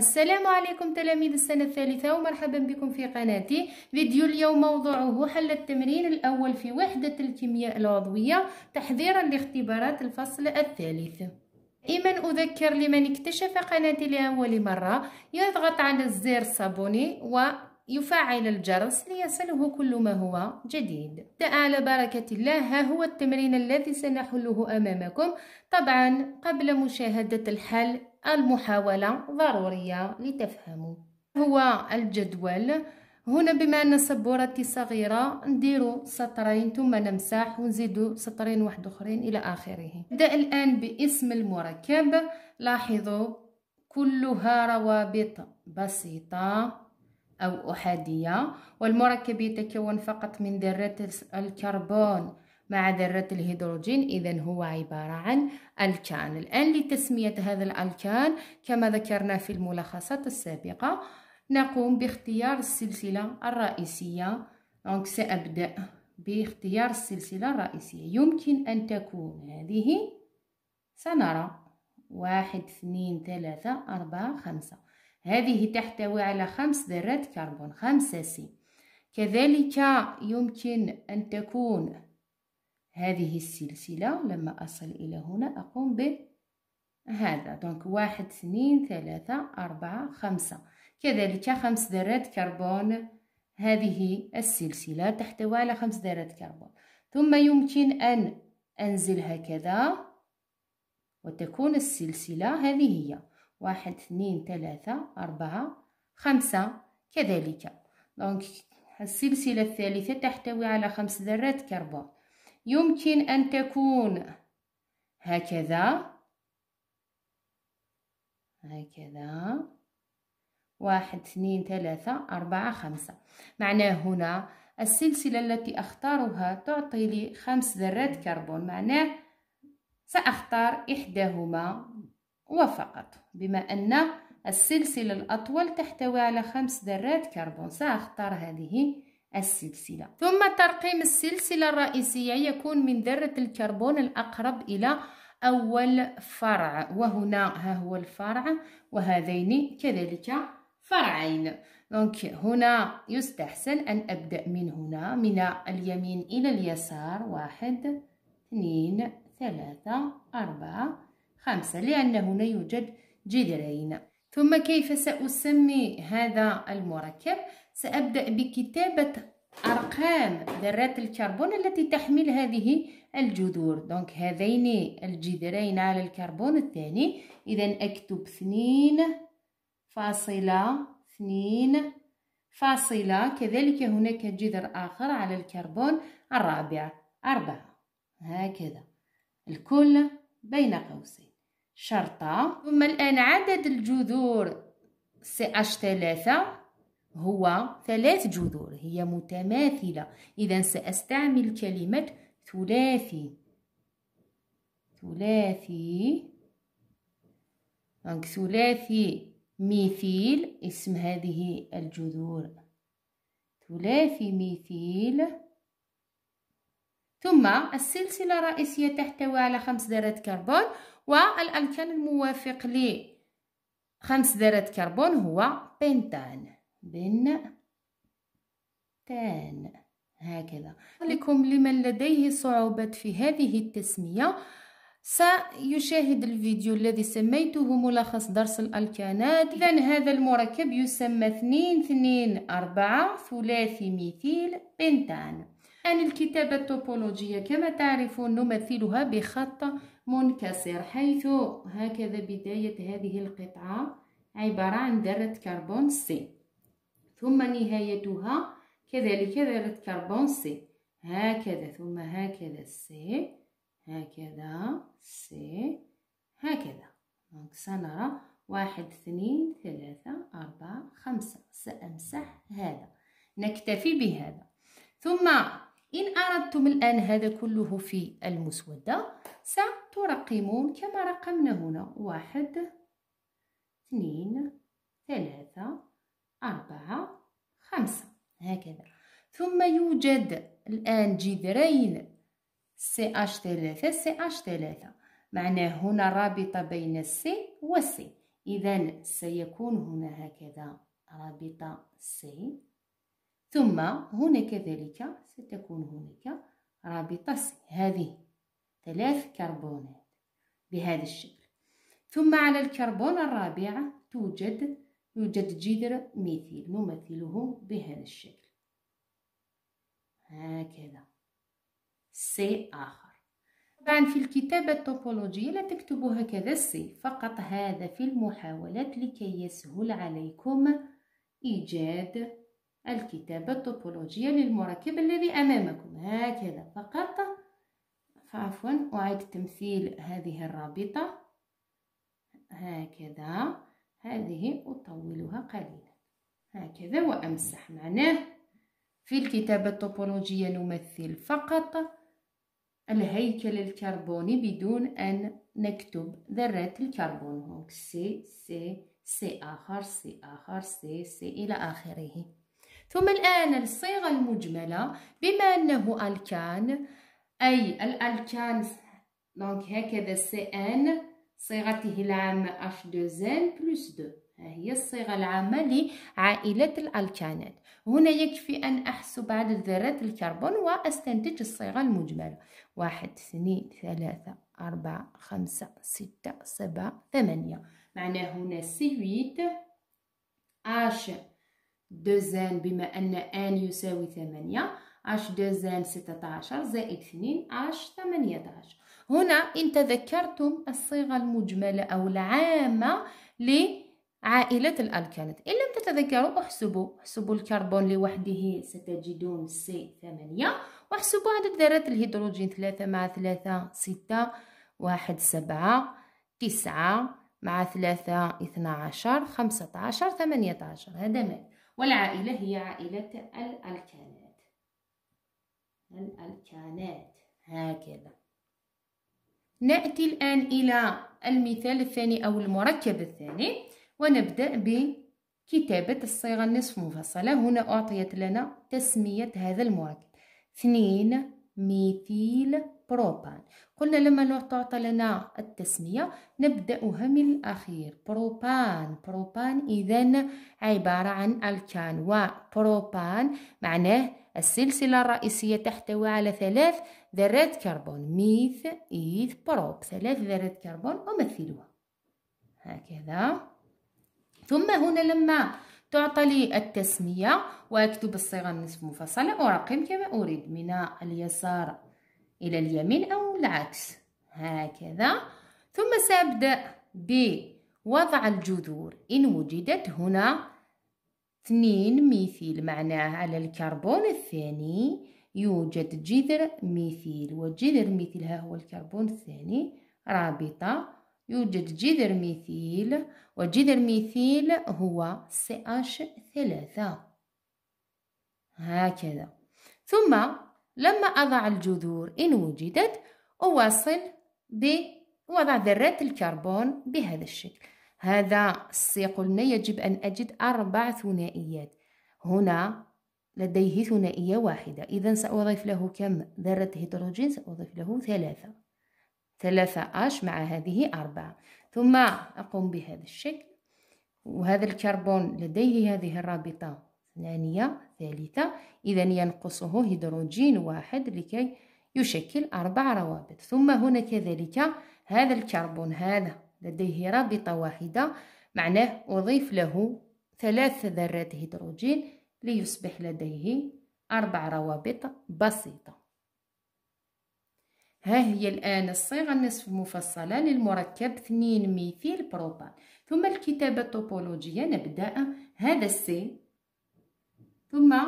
السلام عليكم تلاميذ السنة الثالثة ومرحبا بكم في قناتي فيديو اليوم موضوعه حل التمرين الأول في وحدة الكيمياء العضوية تحذيرا لاختبارات الفصل الثالث دائما أذكر لمن اكتشف قناتي لأول مرة يضغط على الزر صابوني و يفعل الجرس ليصله كل ما هو جديد تعالى على بركة الله ها هو التمرين الذي سنحله أمامكم طبعا قبل مشاهدة الحل المحاولة ضرورية لتفهموا هو الجدول هنا بما أن سبورتي صغيرة نديرو سطرين ثم نمسح ونزيدو سطرين واحد أخرين إلى آخره نبدأ الآن باسم المركب لاحظوا كلها روابط بسيطة أو أحادية والمركب يتكون فقط من ذرات الكربون مع ذرة الهيدروجين إذا هو عبارة عن ألكان الآن لتسمية هذا الألكان كما ذكرنا في الملخصات السابقة نقوم باختيار السلسلة الرئيسية دونك سأبدأ باختيار السلسلة الرئيسية يمكن أن تكون هذه سنرى واحد اثنين ثلاثة أربعة خمسة هذه تحتوي على خمس ذرات كربون خمسة سي كذلك يمكن أن تكون هذه السلسلة لما أصل إلى هنا أقوم بهذا دونك واحد اثنين ثلاثة أربعة خمسة كذلك خمس ذرات كربون هذه السلسلة تحتوي على خمس ذرات كربون ثم يمكن أن أنزل هكذا وتكون السلسلة هذه هي واحد اثنين ثلاثة أربعة خمسة كذلك دونك السلسلة الثالثة تحتوي على خمس ذرات كربون يمكن أن تكون هكذا هكذا واحد اثنين ثلاثة أربعة خمسة معناه هنا السلسلة التي أختارها تعطي لي خمس ذرات كربون معناه سأختار إحداهما وفقط بما أن السلسلة الأطول تحتوي على خمس ذرات كربون سأختار هذه السلسلة ثم ترقيم السلسلة الرئيسية يكون من ذرة الكربون الأقرب إلى أول فرع وهنا ها هو الفرع وهذين كذلك فرعين دونك هنا يستحسن أن أبدأ من هنا من اليمين إلى اليسار واحد اثنين ثلاثة أربعة خمسة لأن هنا يوجد جذرين ثم كيف سأسمي هذا المركب سأبدأ بكتابة أرقام ذرات الكربون التي تحمل هذه الجذور دونك هذين الجذرين على الكربون الثاني إذا أكتب اثنين فاصلة اثنين فاصلة كذلك هناك جذر آخر على الكربون الرابع أربعة هكذا الكل بين قوسين شرطة ثم الآن عدد الجذور CH3 هو ثلاث جذور هي متماثلة إذا سأستعمل كلمة ثلاثي ثلاثي دونك ثلاثي ميثيل اسم هذه الجذور ثلاثي ميثيل ثم السلسلة الرئيسية تحتوي على خمس ذرات كربون والألكان الموافق لخمس ذرات كربون هو بنتان بن تان هكذا طيب. لكم لمن لديه صعوبات في هذه التسمية سيشاهد الفيديو الذي سميته ملخص درس الألكانات إذا هذا المركب يسمى 2 2 4 ثلاثي ميثيل بنتان أن الكتابة التوبولوجية كما تعرفون نمثلها بخط منكسر حيث هكذا بداية هذه القطعة عبارة عن ذرة كربون سي ثم نهايتها كذلك ذرة كربون سي هكذا ثم هكذا سي هكذا سي هكذا دونك سنرى واحد اثنين ثلاثة أربعة خمسة سأمسح هذا نكتفي بهذا ثم إن أردتم الآن هذا كله في المسودة سترقمون كما رقمنا هنا واحد اثنين ثلاثة ثم يوجد الآن جذرين CH3 CH3 معناه هنا رابطة بين و سي إذا سيكون هنا هكذا رابطة سي ثم هنا كذلك ستكون هناك رابطة سي هذه ثلاث كربونات بهذا الشكل ثم على الكربون الرابع توجد يوجد جذر ميثيل نمثله بهذا الشكل هكذا سي آخر طبعا في الكتابة التوبولوجية لا تكتبوا هكذا السي فقط هذا في المحاولات لكي يسهل عليكم إيجاد الكتابة التوبولوجية للمركب الذي أمامكم هكذا فقط فعفوا أعيد تمثيل هذه الرابطة هكذا هذه أطولها قليلا هكذا وأمسح معناه في الكتابة الطوبولوجية نمثل فقط الهيكل الكربوني بدون أن نكتب ذرات الكربون دونك سي سي سي آخر سي آخر سي سي إلى آخره ثم الآن الصيغة المجملة بما أنه الكان أي الألكان دونك هكذا سي إن صيغته العامة H2N plus 2 هي الصيغة العامة لعائلة الألكانات هنا يكفي أن أحسب عدد ذرات الكربون وأستنتج الصيغة المجملة واحد اثنين ثلاثة أربعة خمسة ستة سبعة ثمانية معناه هنا سي اش دوزان بما أن ان يساوي ثمانية اش دوزان ستة عشر زائد اثنين اش ثمانية عشر هنا إن تذكرتم الصيغة المجملة أو العامة ل عائلة الألكانات إن لم تتذكروا احسبوا احسبوا الكربون لوحده ستجدون c ثمانية واحسبوا عدد ذرات الهيدروجين ثلاثة مع ثلاثة ستة واحد سبعة تسعة مع ثلاثة 12 15 خمسة عشر ثمانية عشر هذا مال والعائلة هي عائلة الألكانات الألكانات هكذا نأتي الآن إلى المثال الثاني أو المركب الثاني ونبدأ بكتابة الصيغة النصف مفصلة هنا أعطيت لنا تسمية هذا المعادل اثنين ميثيل بروبان قلنا لما تعطى لنا التسمية نبدأها من الأخير بروبان بروبان إذا عبارة عن ألكان وبروبان معناه السلسلة الرئيسية تحتوي على ثلاث ذرات كربون ميث إيث بروب ثلاث ذرات كربون أمثلها هكذا ثم هنا لما تعطى لي التسمية وأكتب الصيغة النصف مفصلة أرقم كما أريد من اليسار إلى اليمين أو العكس هكذا ثم سأبدأ بوضع الجذور إن وجدت هنا اثنين ميثيل معناه على الكربون الثاني يوجد جذر ميثيل وجذر ميثيل ها هو الكربون الثاني رابطة يوجد جذر ميثيل وجذر ميثيل هو CH3 هكذا ثم لما أضع الجذور إن وجدت أواصل بوضع ذرات الكربون بهذا الشكل هذا سيقولنا قلنا يجب أن أجد أربع ثنائيات هنا لديه ثنائية واحدة إذا سأضيف له كم ذرة هيدروجين سأضيف له ثلاثة ثلاثة أش مع هذه أربعة ثم أقوم بهذا الشكل وهذا الكربون لديه هذه الرابطة ثانية ثالثة إذا ينقصه هيدروجين واحد لكي يشكل أربع روابط ثم هنا كذلك هذا الكربون هذا لديه رابطة واحدة معناه أضيف له ثلاث ذرات هيدروجين ليصبح لديه أربع روابط بسيطة ها هي الآن الصيغة النصف المفصلة للمركب 2 ميثيل بروبان ثم الكتابة الطوبولوجية نبدأ هذا السي ثم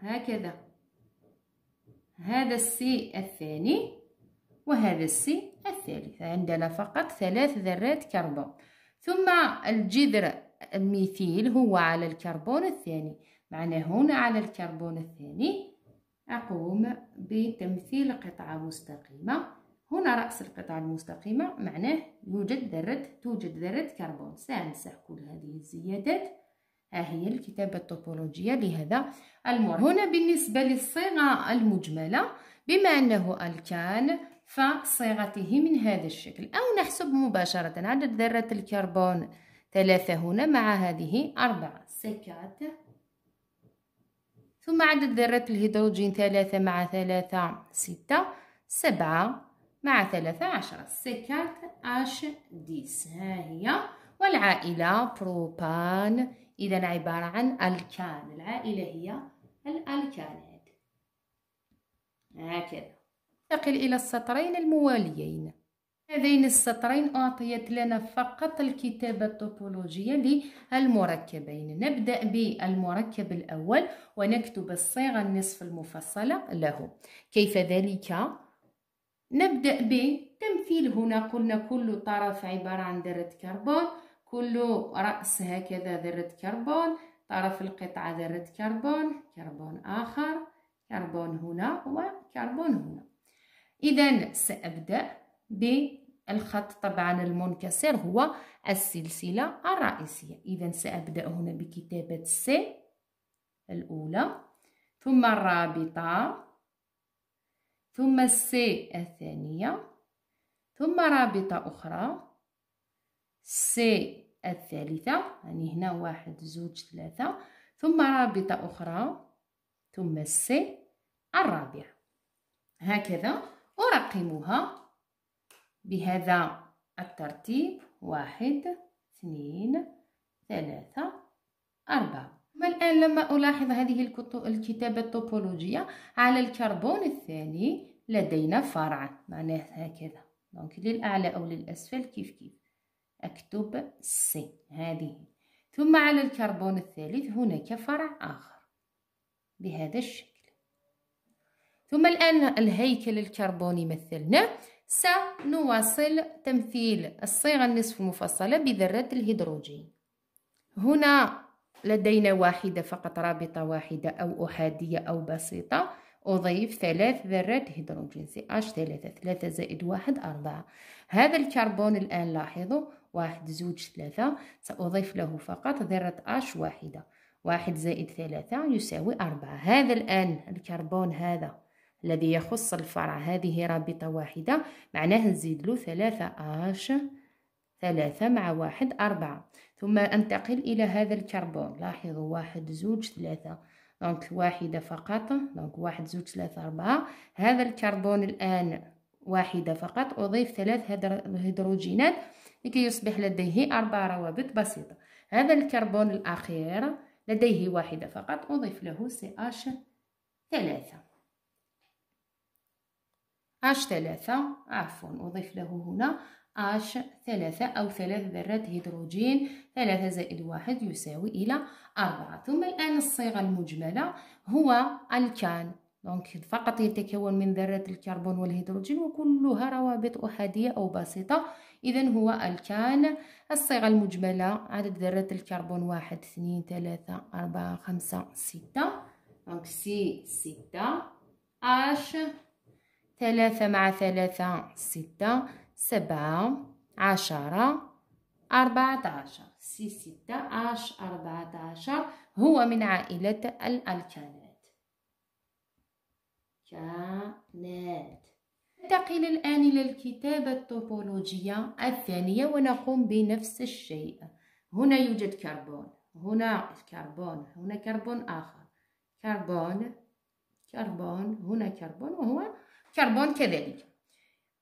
هكذا هذا السي الثاني وهذا السي الثالث عندنا فقط ثلاث ذرات كربون ثم الجذر الميثيل هو على الكربون الثاني معناه هنا على الكربون الثاني أقوم بتمثيل قطعة مستقيمة هنا رأس القطعة المستقيمة معناه يوجد ذرة توجد ذرة كربون سأمسح كل هذه الزيادات ها هي الكتابة التوبولوجية لهذا المر هنا بالنسبة للصيغة المجملة بما أنه الكان فصيغته من هذا الشكل أو نحسب مباشرة عدد ذرات الكربون ثلاثة هنا مع هذه أربعة سكات ثم عدد ذرات الهيدروجين ثلاثة مع ثلاثة ستة سبعة مع ثلاثة عشرة سكات اش ديس ها هي والعائلة بروبان إذا عبارة عن الكان العائلة هي الألكانات هكذا ننتقل إلى السطرين المواليين هذين السطرين أعطيت لنا فقط الكتابة الطوبولوجية للمركبين نبدأ بالمركب الأول ونكتب الصيغة النصف المفصلة له كيف ذلك؟ نبدأ بتمثيل هنا قلنا كل طرف عبارة عن ذرة كربون كل رأس هكذا ذرة كربون طرف القطعة ذرة كربون كربون آخر كربون هنا وكربون هنا إذا سأبدأ ب الخط طبعا المنكسر هو السلسلة الرئيسية إذا سأبدأ هنا بكتابة سي الأولى ثم الرابطة ثم السي الثانية ثم رابطة أخرى سي الثالثة يعني هنا واحد زوج ثلاثة ثم رابطة أخرى ثم السي الرابعة هكذا أرقمها بهذا الترتيب واحد اثنين ثلاثة أربعة ما الآن لما ألاحظ هذه الكتابة الطوبولوجية على الكربون الثاني لدينا فرع معناه هكذا دونك للأعلى أو للأسفل كيف كيف أكتب سي هذه ثم على الكربون الثالث هناك فرع آخر بهذا الشكل ثم الآن الهيكل الكربوني مثلناه سنواصل تمثيل الصيغة النصف المفصلة بذرات الهيدروجين هنا لدينا واحدة فقط رابطة واحدة أو أحادية أو بسيطة أضيف ثلاث ذرات هيدروجين سي اش ثلاثة ثلاثة زائد واحد أربعة هذا الكربون الآن لاحظوا واحد زوج ثلاثة سأضيف له فقط ذرة اش واحدة واحد زائد ثلاثة يساوي أربعة هذا الآن الكربون هذا الذي يخص الفرع هذه رابطة واحدة معناه نزيد له ثلاثة اش ثلاثة مع واحد أربعة ثم أنتقل إلى هذا الكربون لاحظوا واحد زوج ثلاثة دونك واحدة فقط دونك واحد زوج ثلاثة أربعة هذا الكربون الآن واحدة فقط أضيف ثلاث هيدروجينات لكي يصبح لديه أربع روابط بسيطة هذا الكربون الأخير لديه واحدة فقط أضيف له CH ثلاثة اش ثلاثة عفوا أضيف له هنا اش ثلاثة أو ثلاث ذرات هيدروجين ثلاثة زائد واحد يساوي إلى أربعة ثم الآن الصيغة المجملة هو الكان دونك فقط يتكون من ذرات الكربون والهيدروجين وكلها روابط أحادية أو بسيطة إذا هو الكان الصيغة المجملة عدد ذرات الكربون واحد اثنين ثلاثة أربعة خمسة ستة دونك سي ستة اش ثلاثة مع ثلاثة ستة سبعة عشرة أربعة عشر سي ستة عش أربعة عشر هو من عائلة الألكانات كانات ننتقل الآن إلى الكتابة الطوبولوجية الثانية ونقوم بنفس الشيء هنا يوجد كربون هنا كربون هنا كربون آخر كربون كربون هنا كربون وهو كربون كذلك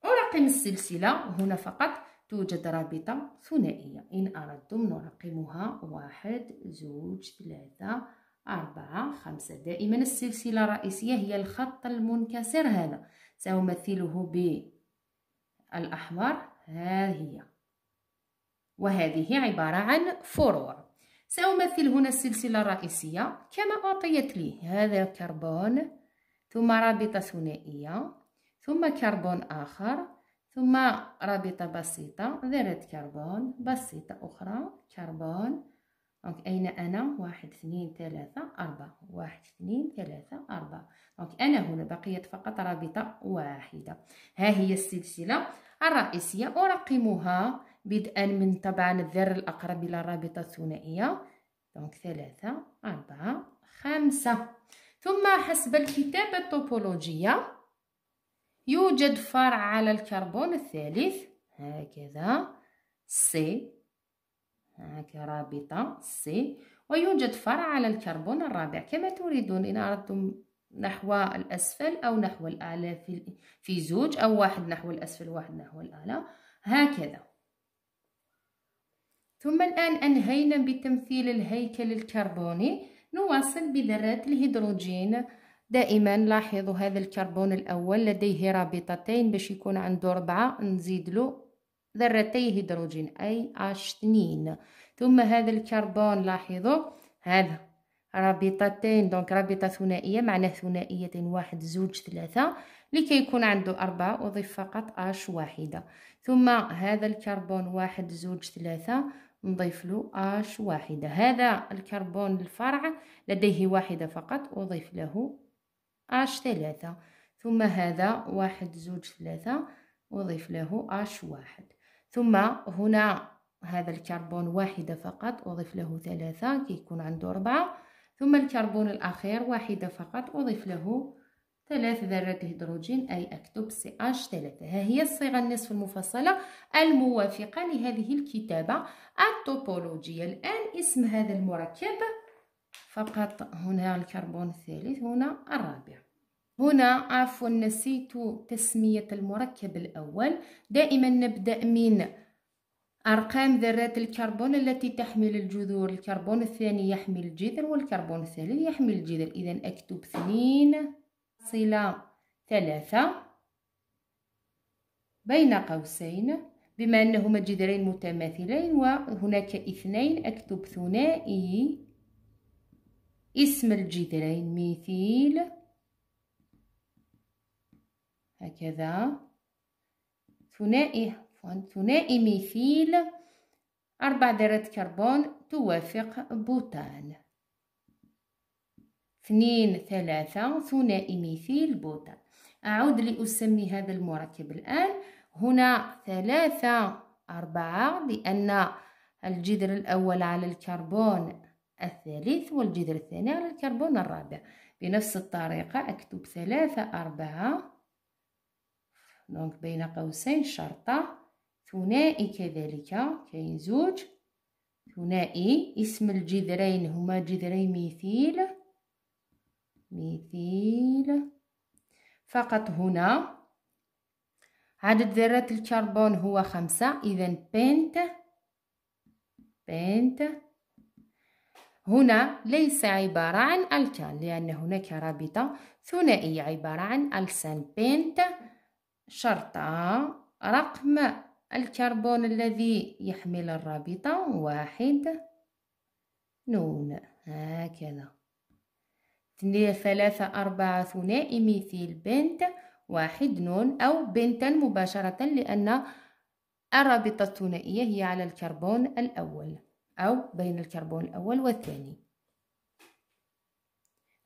أرقم السلسلة هنا فقط توجد رابطة ثنائية إن أردتم نرقمها واحد زوج ثلاثة أربعة خمسة دائما السلسلة الرئيسية هي الخط المنكسر هذا سأمثله بالأحمر ها هي وهذه عبارة عن فروع سأمثل هنا السلسلة الرئيسية كما أعطيت لي هذا كربون ثم رابطة ثنائية ثم كربون آخر ثم رابطة بسيطة ذرة كربون بسيطة أخرى كربون دونك أين أنا واحد اثنين ثلاثة أربعة واحد اثنين ثلاثة أربعة دونك أنا هنا بقيت فقط رابطة واحدة ها هي السلسلة الرئيسية أرقمها بدءا من طبعا الذر الأقرب إلى الرابطة الثنائية دونك ثلاثة أربعة خمسة ثم حسب الكتابة الطوبولوجية يوجد فرع على الكربون الثالث هكذا سي هكذا رابطة سي ويوجد فرع على الكربون الرابع كما تريدون إن أردتم نحو الأسفل أو نحو الأعلى في, في زوج أو واحد نحو الأسفل واحد نحو الأعلى هكذا ثم الآن أنهينا بتمثيل الهيكل الكربوني نواصل بذرات الهيدروجين دائما لاحظوا هذا الكربون الأول لديه رابطتين باش يكون عنده ربعة نزيد له ذرتي هيدروجين اي اش H2 ثم هذا الكربون لاحظوا هذا رابطتين دونك رابطة ثنائية معناه ثنائية واحد زوج ثلاثة لكي يكون عنده أربعة أضيف فقط اش واحدة ثم هذا الكربون واحد زوج ثلاثة نضيف له اش واحدة هذا الكربون الفرع لديه واحدة فقط أضيف له اش ثلاثة ثم هذا واحد زوج ثلاثة أضيف له اش واحد ثم هنا هذا الكربون واحدة فقط أضيف له ثلاثة كيكون عنده أربعة ثم الكربون الأخير واحدة فقط أضيف له ثلاث ذرات الهيدروجين أي أكتب CH ثلاثة ها هي الصيغة النصف المفصلة الموافقة لهذه الكتابة التوبولوجية الآن اسم هذا المركب فقط هنا الكربون الثالث هنا الرابع هنا عفوا نسيت تسمية المركب الأول دائما نبدأ من أرقام ذرات الكربون التي تحمل الجذور الكربون الثاني يحمل الجذر والكربون الثالث يحمل الجذر إذا أكتب اثنين فاصلة ثلاثة بين قوسين بما أنهما جذرين متماثلين وهناك اثنين أكتب ثنائي اسم الجذرين مثيل هكذا ثنائي ثنائي مثيل أربع ذرات كربون توافق بوتان اثنين ثلاثة ثنائي ميثيل بوتا أعود لأسمي هذا المركب الآن هنا ثلاثة أربعة لأن الجذر الأول على الكربون الثالث والجذر الثاني على الكربون الرابع بنفس الطريقة أكتب ثلاثة أربعة دونك بين قوسين شرطة ثنائي كذلك كاين زوج ثنائي اسم الجذرين هما جذري ميثيل ميثيل فقط هنا عدد ذرات الكربون هو خمسة إذا بنت بنت هنا ليس عبارة عن ألكان لأن هناك رابطة ثنائية عبارة عن ألسان بنت شرطة رقم الكربون الذي يحمل الرابطة واحد نون هكذا ندير ثلاثة أربعة ثنائي مثيل بنت واحد نون أو بنتا مباشرة لأن الرابطة الثنائية هي على الكربون الأول أو بين الكربون الأول والثاني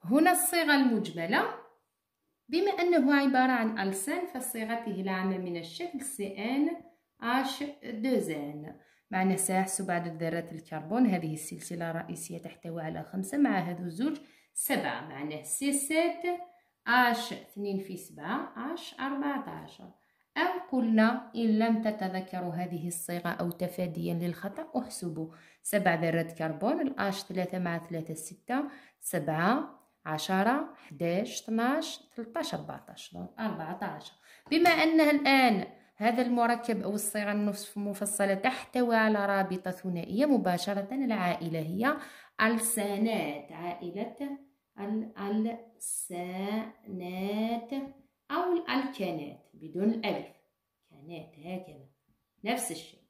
هنا الصيغة المجملة بما أنه عبارة عن ألسان فصيغته العامة من الشكل سي اش دوزان معنى سيحسب عدد ذرات الكربون هذه السلسلة الرئيسية تحتوي على خمسة مع هذو الزوج سبعة معناه سي سات اش اثنين في سبعة اش أربعة عشر أو قلنا إن لم تتذكروا هذه الصيغة أو تفاديا للخطأ احسبوا سبع ذرات كربون الأش ثلاثة مع ثلاثة ستة سبعة عشرة حداش اثناش ثلاثة أربعتاش أربعة عشر بما أن الآن هذا المركب أو الصيغة النصف مفصلة تحتوي على رابطة ثنائية مباشرة العائلة هي السانات عائلة السنات أو الكانات بدون الألف كانات هكذا نفس الشيء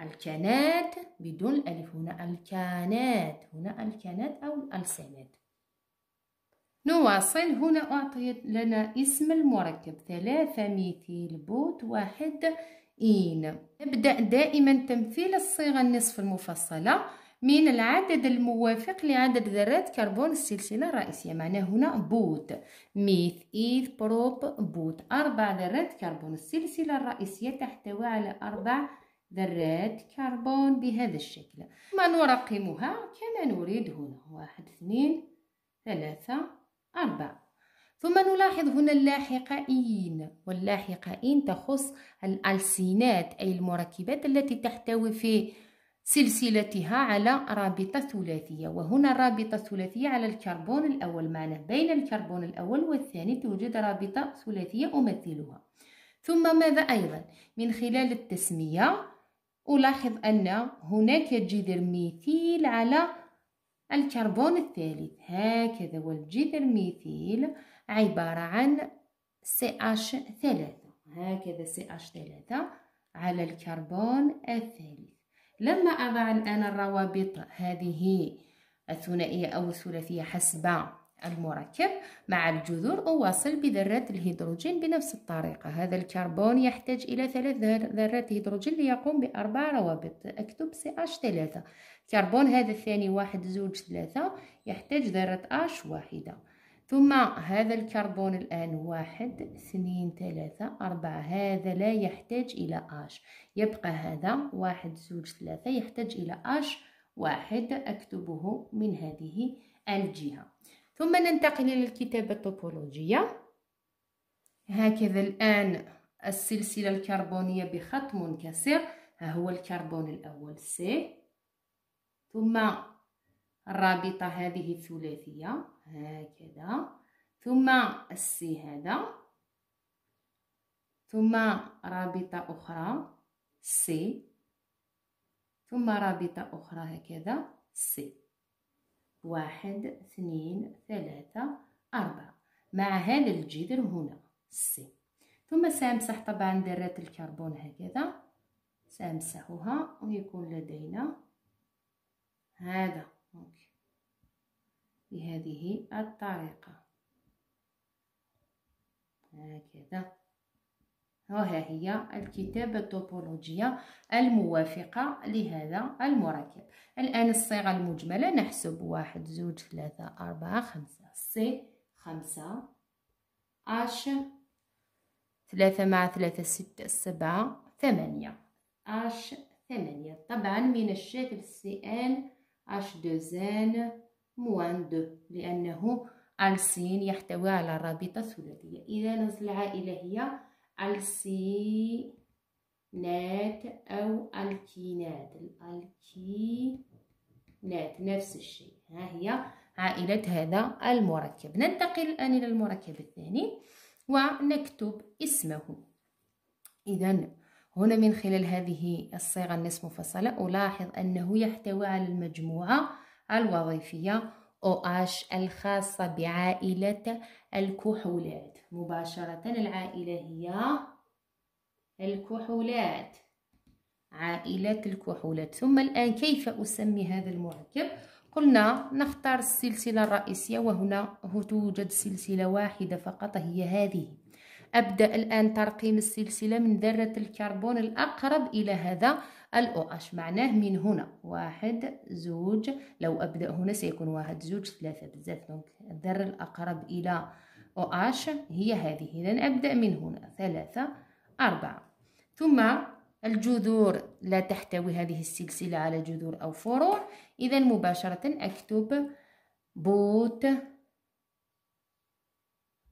الكانات بدون الألف هنا الكانات هنا الكانات أو الألسنات نواصل هنا أعطيت لنا اسم المركب ثلاثة مثيل بوت واحد إين نبدأ دائما تمثيل الصيغة النصف المفصلة من العدد الموافق لعدد ذرات كربون السلسلة الرئيسية معناه هنا بوت ميث إيث بروب بوت أربع ذرات كربون السلسلة الرئيسية تحتوي على أربع ذرات كربون بهذا الشكل ما نرقمها كما نريد هنا واحد اثنين ثلاثة أربعة ثم نلاحظ هنا اللاحقين واللاحقين تخص الألسينات أي المركبات التي تحتوي في سلسلتها على رابطة ثلاثية وهنا الرابطة الثلاثية على الكربون الأول معنا بين الكربون الأول والثاني توجد رابطة ثلاثية أمثلها ثم ماذا أيضا من خلال التسمية ألاحظ أن هناك جذر ميثيل على الكربون الثالث هكذا والجذر ميثيل عبارة عن CH3 هكذا CH3 على الكربون الثالث لما أضع الآن الروابط هذه الثنائية أو الثلاثية حسب المركب مع الجذور أواصل بذرات الهيدروجين بنفس الطريقة هذا الكربون يحتاج إلى ثلاث ذرات هيدروجين ليقوم بأربع روابط أكتب CH3 كربون هذا الثاني واحد زوج ثلاثة يحتاج ذرة H واحدة ثم هذا الكربون الآن واحد اثنين ثلاثة أربعة هذا لا يحتاج إلى آش يبقى هذا واحد زوج ثلاثة يحتاج إلى آش واحد أكتبه من هذه الجهة ثم ننتقل إلى الكتابة الطوبولوجية هكذا الآن السلسلة الكربونية بخط منكسر ها هو الكربون الأول سي ثم الرابطة هذه الثلاثية هكذا ثم السي هذا ثم رابطة أخرى سي ثم رابطة أخرى هكذا سي واحد اثنين ثلاثة أربعة مع هذا الجذر هنا سي ثم سامسح طبعا ذرات الكربون هكذا سامسحها ويكون لدينا هذا أوكي. بهذه الطريقة هكذا وها هي الكتابة التوبولوجية الموافقة لهذا المركب الآن الصيغة المجملة نحسب واحد زوج ثلاثة أربعة خمسة سي خمسة اش ثلاثة مع ثلاثة ستة سبعة ثمانية اش ثمانية طبعا من الشكل سي ان اش دوزان موان دو لأنه السين يحتوي على رابطة ثلاثية إذا العائلة هي السينات أو الكينات الكينات نفس الشيء ها هي عائلة هذا المركب ننتقل الآن إلى المركب الثاني ونكتب اسمه إذا هنا من خلال هذه الصيغة النصف مفصلة ألاحظ أنه يحتوي على المجموعة الوظيفية OH الخاصة بعائلة الكحولات مباشرة العائلة هي الكحولات عائلة الكحولات ثم الآن كيف أسمي هذا المركب؟ قلنا نختار السلسلة الرئيسية وهنا توجد سلسلة واحدة فقط هي هذه أبدأ الآن ترقيم السلسلة من ذرة الكربون الأقرب إلى هذا الأوأش معناه من هنا واحد زوج لو أبدأ هنا سيكون واحد زوج ثلاثة بزاف دونك الذرة الأقرب إلى أوأش هي هذه إذا أبدأ من هنا ثلاثة أربعة ثم الجذور لا تحتوي هذه السلسلة على جذور أو فروع إذا مباشرة أكتب بوت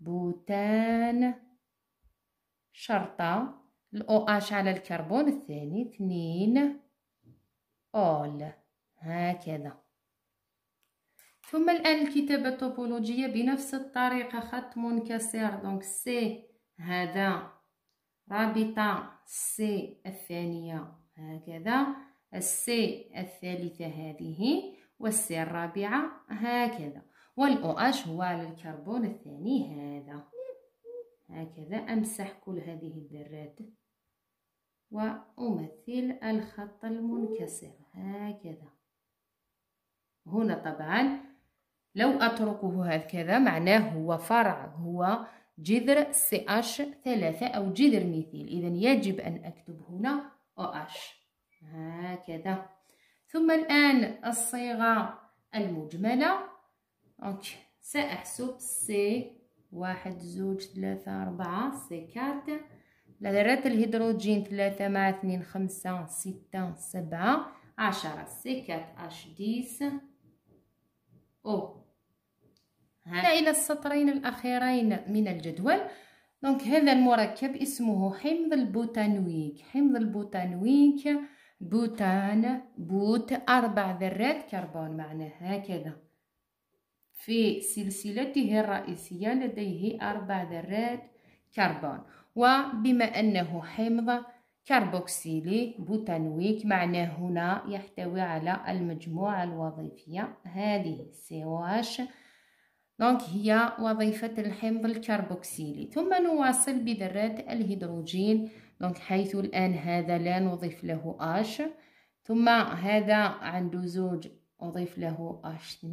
بوتان شرطة الأو أش على الكربون الثاني اثنين أول هكذا ثم الآن الكتابة الطوبولوجية بنفس الطريقة خط منكسر دونك سي هذا رابطة سي الثانية هكذا السي الثالثة هذه والسي الرابعة هكذا والأو أش هو على الكربون الثاني هذا هكذا أمسح كل هذه الذرات وأمثل الخط المنكسر هكذا هنا طبعا لو أتركه هكذا معناه هو فرع هو جذر سي اش ثلاثة أو جذر ميثيل إذا يجب أن أكتب هنا أو اش هكذا ثم الآن الصيغة المجملة أوكي. سأحسب سي واحد زوج ثلاثة أربعة سكات ذرات الهيدروجين ثلاثة مع اثنين خمسة ستة سبعة عشرة سكات اش ديس او هنا إلى السطرين الأخيرين من الجدول دونك هذا المركب اسمه حمض البوتانويك حمض البوتانويك بوتان بوت أربع ذرات كربون معناه هكذا في سلسلته الرئيسية لديه أربع ذرات كربون وبما أنه حمض كربوكسيلي بوتانويك معناه هنا يحتوي على المجموعة الوظيفية هذه COH دونك هي وظيفة الحمض الكربوكسيلي ثم نواصل بذرات الهيدروجين دونك حيث الآن هذا لا نضيف له H ثم هذا عنده زوج أضيف له H2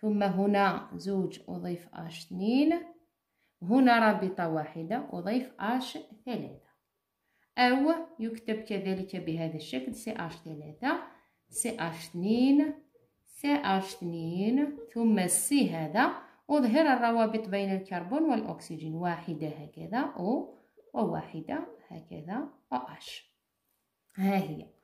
ثم هنا زوج أضيف أش اثنين هنا رابطة واحدة أضيف أش ثلاثة أو يكتب كذلك بهذا الشكل سي أش ثلاثة سي أش اثنين سي أش اثنين ثم سي هذا أظهر الروابط بين الكربون والأكسجين واحدة هكذا أو وواحدة هكذا أو أش ها هي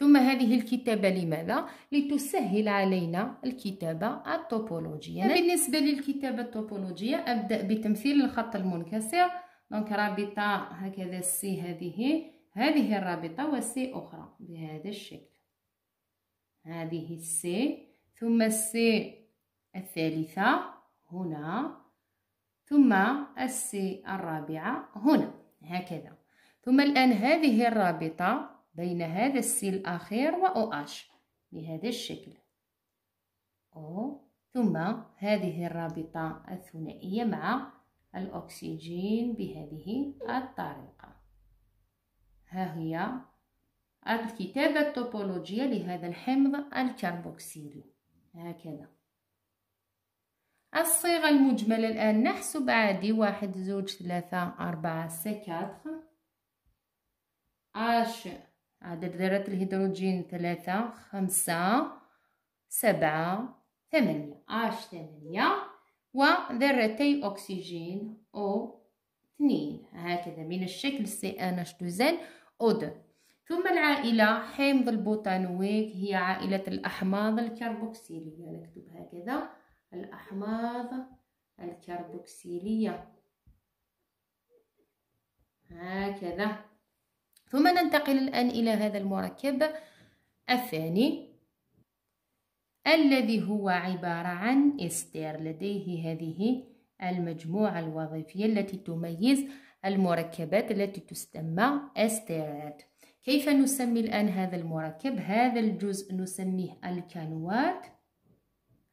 ثم هذه الكتابة لماذا؟ لتسهل علينا الكتابة التوبولوجية نعم. بالنسبة للكتابة التوبولوجية أبدأ بتمثيل الخط المنكسر دونك رابطة هكذا سي هذه هذه الرابطة وسي أخرى بهذا الشكل هذه السي ثم السي الثالثة هنا ثم السي الرابعة هنا هكذا ثم الآن هذه الرابطة بين هذا السي الأخير و OH بهذا الشكل أو ثم هذه الرابطة الثنائية مع الأكسجين بهذه الطريقة ها هي الكتابة التوبولوجية لهذا الحمض الكربوكسيلي هكذا الصيغة المجملة الآن نحسب عادي واحد زوج ثلاثة أربعة سكاتر H عدد ذرات الهيدروجين ثلاثة خمسة سبعة ثمانية اش ثمانية وذرتي أكسجين أو اثنين هكذا من الشكل سي ان اش دوزين أو دو ثم العائلة حمض البوتانويك هي عائلة الأحماض الكربوكسيلية نكتب هكذا الأحماض الكربوكسيلية هكذا ثم ننتقل الآن إلى هذا المركب الثاني الذي هو عبارة عن إستير لديه هذه المجموعة الوظيفية التي تميز المركبات التي تسمى أستيرات كيف نسمي الآن هذا المركب؟ هذا الجزء نسميه الكانوات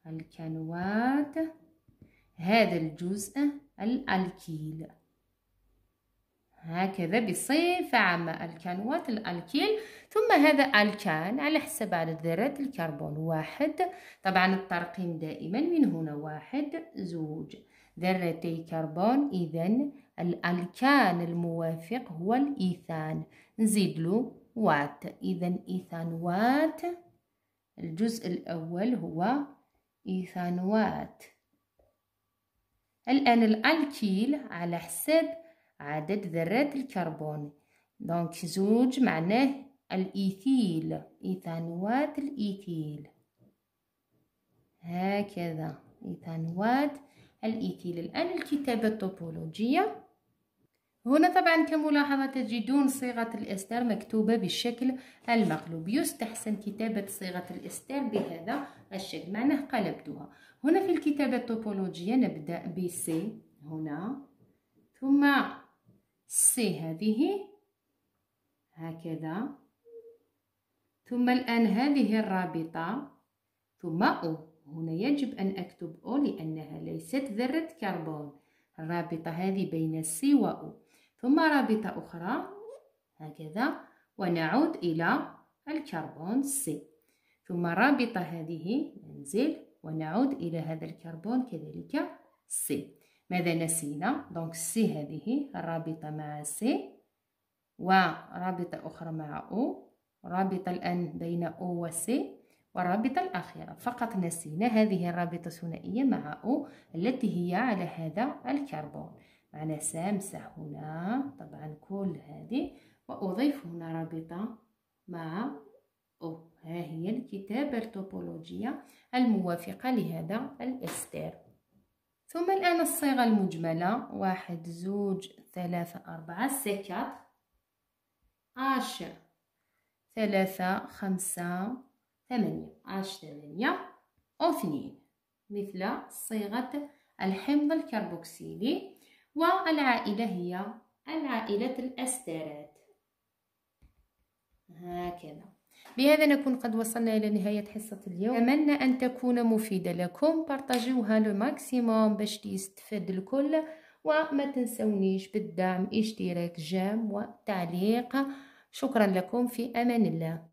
الكانوات هذا الجزء الألكيل هكذا بصفة عامة الكانوات الألكيل ثم هذا الكان على حسب عدد ذرات الكربون واحد طبعا الترقيم دائما من هنا واحد زوج ذرتي كربون إذا الألكان الموافق هو الإيثان نزيد له وات إذا إيثان وات الجزء الأول هو إيثان وات الآن الألكيل على حسب عدد ذرات الكربون دونك زوج معناه الإيثيل إيثانوات الإيثيل هكذا إيثانوات الإيثيل الآن الكتابة الطوبولوجية هنا طبعا كملاحظة تجدون صيغة الإستر مكتوبة بالشكل المقلوب يستحسن كتابة صيغة الإستر بهذا الشكل معناه قلبتها هنا في الكتابة الطوبولوجية نبدأ بسي هنا ثم سي هذه هكذا ثم الآن هذه الرابطة ثم أو هنا يجب أن أكتب أو لأنها ليست ذرة كربون الرابطة هذه بين سي وأو ثم رابطة أخرى هكذا ونعود إلى الكربون سي ثم رابطة هذه ننزل ونعود إلى هذا الكربون كذلك سي ماذا نسينا دونك سي هذه الرابطة مع سي ورابطة أخرى مع أو رابطة الآن بين أو وسي والرابطة الأخيرة فقط نسينا هذه الرابطة الثنائية مع أو التي هي على هذا الكربون معنا سامسة هنا طبعا كل هذه وأضيف هنا رابطة مع أو ها هي الكتابة التوبولوجية الموافقة لهذا الإستير ثم الآن الصيغة المجملة واحد زوج ثلاثة أربعة سي عشر اش ثلاثة خمسة ثمانية اش ثمانية أو اثنين مثل صيغة الحمض الكربوكسيلي والعائلة هي العائلة الأسترات هكذا بهذا نكون قد وصلنا إلى نهاية حصة اليوم أتمنى أن تكون مفيدة لكم بارطاجيوها لو ماكسيموم باش يستفاد الكل وما تنسونيش بالدعم اشتراك جام وتعليق شكرا لكم في أمان الله